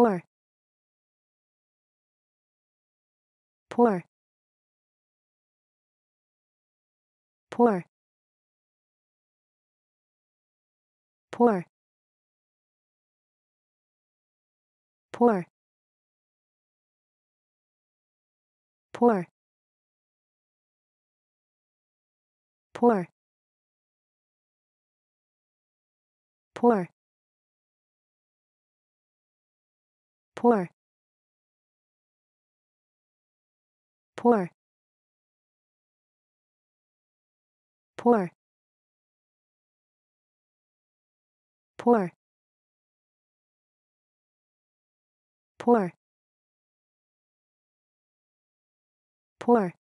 poor poor poor poor poor poor poor poor poor poor poor poor poor poor